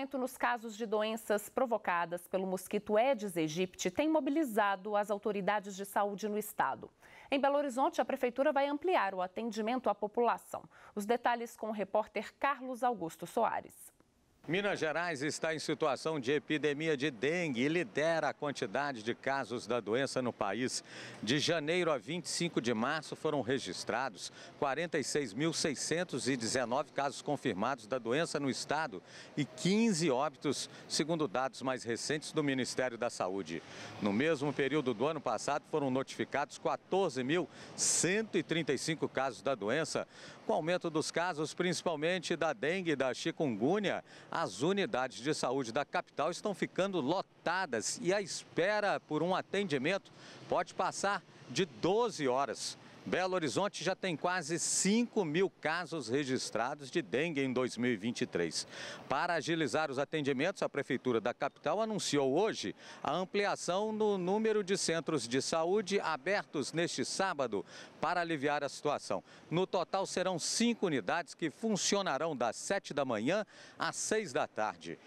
aumento nos casos de doenças provocadas pelo mosquito Aedes aegypti tem mobilizado as autoridades de saúde no estado. Em Belo Horizonte, a prefeitura vai ampliar o atendimento à população. Os detalhes com o repórter Carlos Augusto Soares. Minas Gerais está em situação de epidemia de dengue e lidera a quantidade de casos da doença no país. De janeiro a 25 de março foram registrados 46.619 casos confirmados da doença no estado e 15 óbitos, segundo dados mais recentes do Ministério da Saúde. No mesmo período do ano passado foram notificados 14.135 casos da doença. Com o aumento dos casos, principalmente da dengue e da chikungunya, as unidades de saúde da capital estão ficando lotadas e a espera por um atendimento pode passar de 12 horas. Belo Horizonte já tem quase 5 mil casos registrados de dengue em 2023. Para agilizar os atendimentos, a Prefeitura da capital anunciou hoje a ampliação no número de centros de saúde abertos neste sábado para aliviar a situação. No total, serão cinco unidades que funcionarão das 7 da manhã às 6 da tarde.